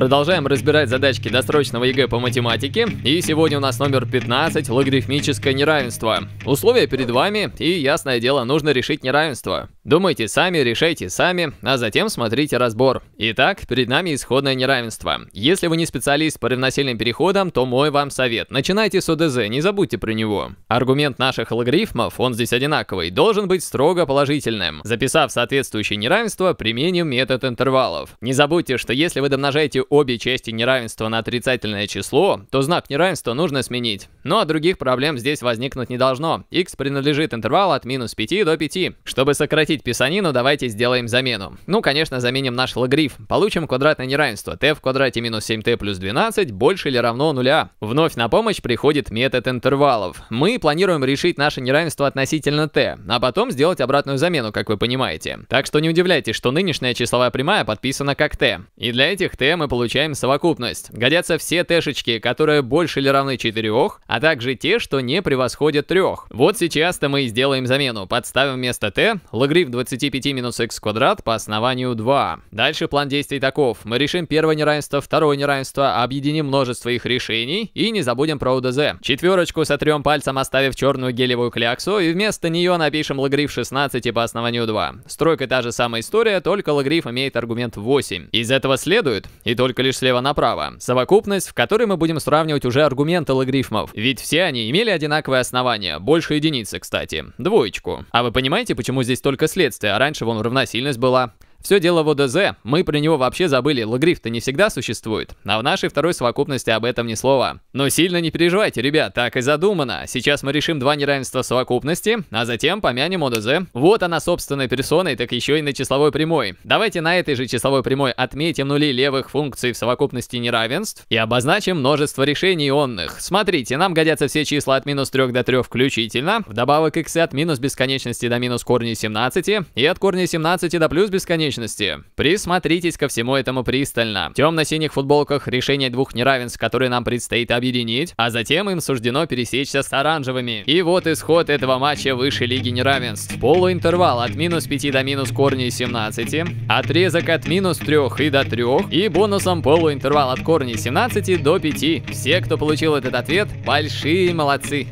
Продолжаем разбирать задачки досрочного ЕГЭ по математике. И сегодня у нас номер 15 – логарифмическое неравенство. Условия перед вами, и, ясное дело, нужно решить неравенство. Думайте сами, решайте сами, а затем смотрите разбор. Итак, перед нами исходное неравенство. Если вы не специалист по равносильным переходам, то мой вам совет. Начинайте с ОДЗ, не забудьте про него. Аргумент наших логарифмов, он здесь одинаковый, должен быть строго положительным. Записав соответствующее неравенство, применим метод интервалов. Не забудьте, что если вы домножаете обе части неравенства на отрицательное число, то знак неравенства нужно сменить. Ну а других проблем здесь возникнуть не должно. x принадлежит интервалу от минус 5 до 5. Чтобы сократить прекратить писанину, давайте сделаем замену. Ну, конечно, заменим наш логриф, Получим квадратное неравенство t в квадрате минус 7t плюс 12 больше или равно нуля. Вновь на помощь приходит метод интервалов. Мы планируем решить наше неравенство относительно t, а потом сделать обратную замену, как вы понимаете. Так что не удивляйтесь, что нынешняя числовая прямая подписана как t. И для этих t мы получаем совокупность. Годятся все t-шечки, которые больше или равны 4, а также те, что не превосходят 3. Вот сейчас-то мы и сделаем замену. Подставим вместо t логриф корабли в 25 минус x квадрат по основанию 2. Дальше план действий таков. Мы решим первое неравенство, второе неравенство, объединим множество их решений и не забудем про УДЗ. Четверочку сотрем пальцем, оставив черную гелевую кляксу, и вместо нее напишем лагриф 16 по основанию 2. Стройка та же самая история, только лагриф имеет аргумент 8. Из этого следует, и только лишь слева направо, совокупность, в которой мы будем сравнивать уже аргументы логарифмов, ведь все они имели одинаковое основание, больше единицы, кстати, двоечку. А вы понимаете, почему здесь только следствие. А раньше вон равносильность была. Все дело в ОДЗ, мы про него вообще забыли, Лагриф-то не всегда существует, а в нашей второй совокупности об этом ни слова. Но сильно не переживайте, ребят, так и задумано. Сейчас мы решим два неравенства совокупности, а затем помянем ОДЗ. Вот она собственной персоной, так еще и на числовой прямой. Давайте на этой же числовой прямой отметим нули левых функций в совокупности неравенств и обозначим множество решений онных. Смотрите, нам годятся все числа от минус 3 до 3 включительно, вдобавок x от минус бесконечности до минус корня 17 и от корня 17 до плюс бесконечности конечности. Присмотритесь ко всему этому пристально. В темно-синих футболках решение двух неравенств, которые нам предстоит объединить, а затем им суждено пересечься с оранжевыми. И вот исход этого матча высшей лиги неравенств. Полуинтервал от минус 5 до минус корней 17, отрезок от минус 3 и до 3, и бонусом полуинтервал от корней 17 до 5. Все, кто получил этот ответ, большие молодцы.